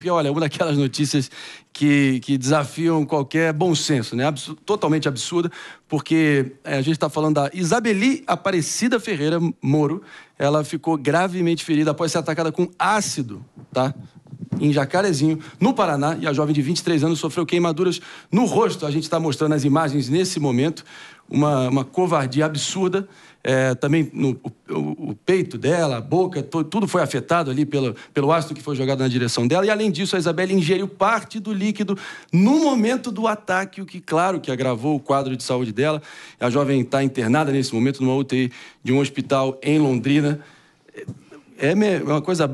E olha, uma daquelas notícias que, que desafiam qualquer bom senso, né? Absu totalmente absurda, porque é, a gente está falando da Isabeli Aparecida Ferreira Moro. Ela ficou gravemente ferida após ser atacada com ácido, tá? em Jacarezinho, no Paraná, e a jovem de 23 anos sofreu queimaduras no rosto. A gente está mostrando as imagens nesse momento, uma, uma covardia absurda. É, também no, o, o, peito dela, a boca, to, tudo foi afetado ali pelo, pelo ácido que foi jogado na direção dela. E além disso, a Isabelle ingeriu parte do líquido no momento do ataque, o que, claro, que agravou o quadro de saúde dela. A jovem está internada nesse momento numa UTI de um hospital em Londrina. É, é, é uma coisa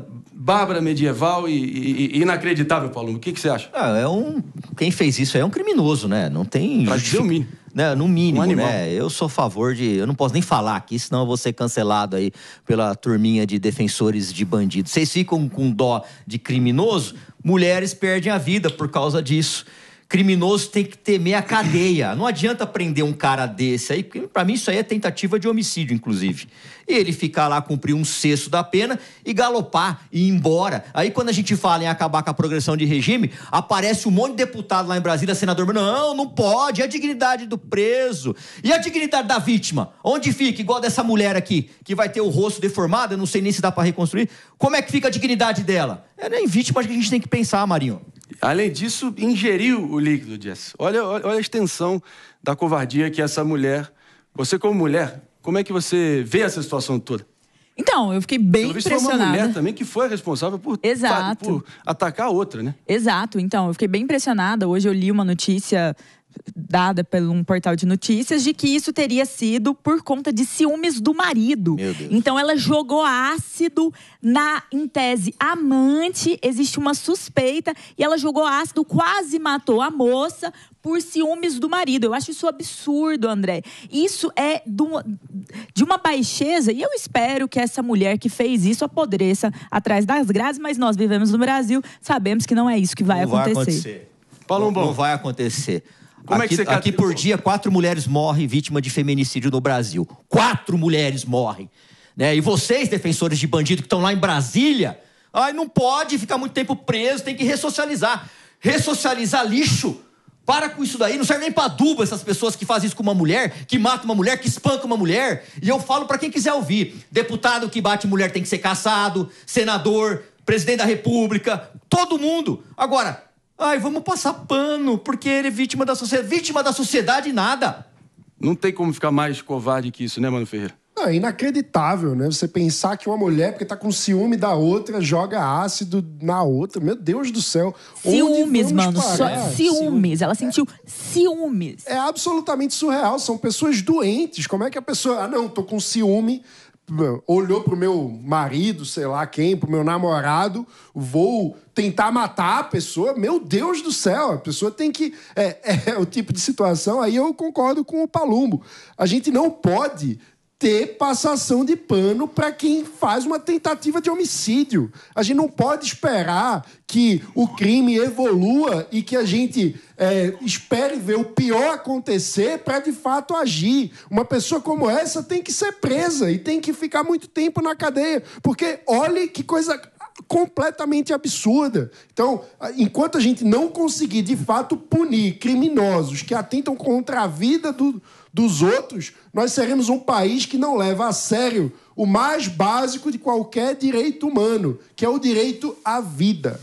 bárbara, medieval e, e, e inacreditável, Paulo. O que, que você acha? Ah, é um... Quem fez isso é um criminoso, né? Não tem... Pra dizer o mínimo. Né, no mínimo, um né? Eu sou a favor de. Eu não posso nem falar aqui, senão eu vou ser cancelado aí pela turminha de defensores de bandidos. Vocês ficam com dó de criminoso, mulheres perdem a vida por causa disso criminoso tem que temer a cadeia. Não adianta prender um cara desse aí, porque para mim isso aí é tentativa de homicídio, inclusive. E ele ficar lá, cumprir um sexto da pena e galopar e ir embora. Aí quando a gente fala em acabar com a progressão de regime, aparece um monte de deputado lá em Brasília, senador, não, não pode, é a dignidade do preso. E a dignidade da vítima? Onde fica? Igual dessa mulher aqui, que vai ter o rosto deformado, eu não sei nem se dá para reconstruir. Como é que fica a dignidade dela? É nem né, vítima que a gente tem que pensar, Marinho. Além disso, ingeriu o líquido, Jess. Olha, olha, olha a extensão da covardia que essa mulher. Você, como mulher, como é que você vê essa situação toda? Então, eu fiquei bem Pelo visto, impressionada. Foi uma mulher também que foi responsável por, Exato. Sabe, por atacar a outra, né? Exato. Então, eu fiquei bem impressionada. Hoje eu li uma notícia dada por um portal de notícias de que isso teria sido por conta de ciúmes do marido. Então ela jogou ácido na, em tese, amante. Existe uma suspeita e ela jogou ácido, quase matou a moça por ciúmes do marido. Eu acho isso absurdo, André. Isso é de uma baixeza e eu espero que essa mulher que fez isso apodreça atrás das grades, mas nós vivemos no Brasil, sabemos que não é isso que vai não acontecer. Vai acontecer. Paulo, não, não vai acontecer. Como aqui, é que você aqui por dia, quatro mulheres morrem vítima de feminicídio no Brasil. Quatro mulheres morrem. Né? E vocês, defensores de bandido que estão lá em Brasília, ai, não pode ficar muito tempo preso, tem que ressocializar. Ressocializar lixo. Para com isso daí, não serve nem para adubo essas pessoas que fazem isso com uma mulher, que mata uma mulher, que espanca uma mulher. E eu falo para quem quiser ouvir: deputado que bate mulher tem que ser caçado, senador, presidente da república, todo mundo. Agora, Ai, vamos passar pano, porque ele é vítima da sociedade. Vítima da sociedade, nada. Não tem como ficar mais covarde que isso, né, Mano Ferreira? Não, é inacreditável, né? Você pensar que uma mulher, porque tá com ciúme da outra, joga ácido na outra. Meu Deus do céu. Ciúmes, mano. Só, ciúmes. Ela sentiu é, ciúmes. É absolutamente surreal. São pessoas doentes. Como é que a pessoa. Ah, não, tô com ciúme olhou pro meu marido, sei lá quem, pro meu namorado, vou tentar matar a pessoa, meu Deus do céu, a pessoa tem que. É, é o tipo de situação, aí eu concordo com o Palumbo. A gente não pode ter passação de pano para quem faz uma tentativa de homicídio. A gente não pode esperar que o crime evolua e que a gente é, espere ver o pior acontecer para de fato agir. Uma pessoa como essa tem que ser presa e tem que ficar muito tempo na cadeia, porque olhe que coisa completamente absurda. Então, enquanto a gente não conseguir de fato punir criminosos que atentam contra a vida do, dos outros, nós seremos um país que não leva a sério o mais básico de qualquer direito humano, que é o direito à vida.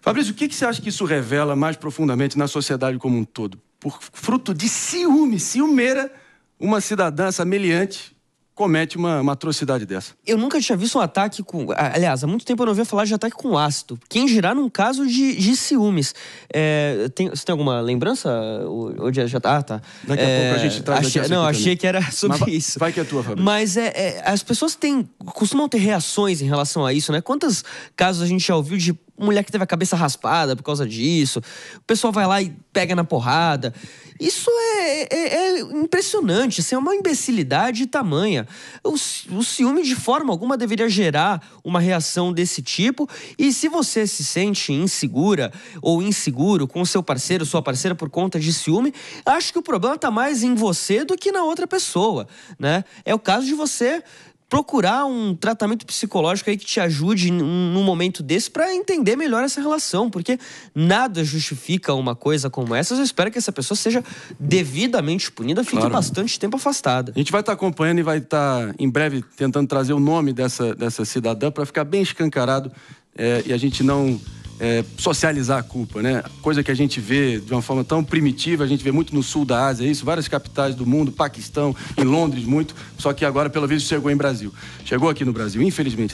Fabrício, o que, que você acha que isso revela mais profundamente na sociedade como um todo? Por fruto de ciúme, ciumeira, uma cidadã semelhante comete uma, uma, atrocidade dessa. Eu nunca tinha visto um ataque com. Aliás, há muito tempo eu não ouvia falar de ataque com ácido. Quem girar num caso de, de ciúmes. É, tem, você tem alguma lembrança? Onde é, já tá? Ah, tá. Daqui a é, pouco a é, gente traz. Achei, não, achei que era sobre Mas, isso. Vai que é tua, Fabrício. Mas é, é, as pessoas têm, costumam ter reações em relação a isso, né? Quantos casos a gente já ouviu de mulher que teve a cabeça raspada por causa disso. O pessoal vai lá e pega na porrada. Isso é, é, é impressionante, assim, é uma imbecilidade tamanha. O, o ciúme, de forma alguma, deveria gerar uma reação desse tipo. E se você se sente insegura ou inseguro com seu parceiro, sua parceira, por conta de ciúme, acho que o problema está mais em você do que na outra pessoa, né? É o caso de você procurar um tratamento psicológico aí que te ajude num momento desse para entender melhor essa relação, porque nada justifica uma coisa como essa. Eu espero que essa pessoa seja devidamente punida, fique claro. bastante tempo afastada. A gente vai estar tá acompanhando e vai estar tá, em breve tentando trazer o nome dessa, dessa cidadã para ficar bem escancarado é, e a gente não é, socializar a culpa, né? Coisa que a gente vê de uma forma tão primitiva, a gente vê muito no sul da Ásia, é isso, várias capitais do mundo, Paquistão, em Londres muito, só que agora, pela vez, chegou em Brasil. Chegou aqui no Brasil, infelizmente.